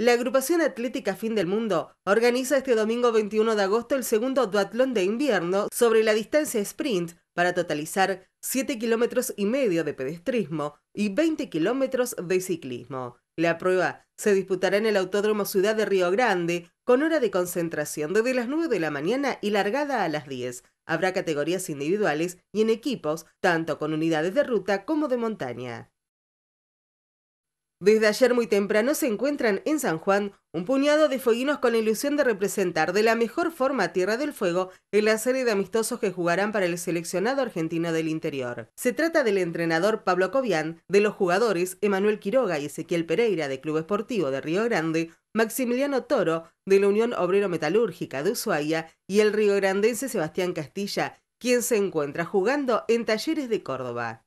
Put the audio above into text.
La agrupación atlética Fin del Mundo organiza este domingo 21 de agosto el segundo duatlón de invierno sobre la distancia sprint para totalizar 7 kilómetros y medio de pedestrismo y 20 kilómetros de ciclismo. La prueba se disputará en el Autódromo Ciudad de Río Grande con hora de concentración desde las 9 de la mañana y largada a las 10. Habrá categorías individuales y en equipos, tanto con unidades de ruta como de montaña. Desde ayer muy temprano se encuentran en San Juan un puñado de fueguinos con la ilusión de representar de la mejor forma Tierra del Fuego en la serie de amistosos que jugarán para el seleccionado argentino del interior. Se trata del entrenador Pablo Cobian, de los jugadores Emanuel Quiroga y Ezequiel Pereira de Club Esportivo de Río Grande, Maximiliano Toro de la Unión Obrero Metalúrgica de Ushuaia y el riograndense Sebastián Castilla, quien se encuentra jugando en Talleres de Córdoba.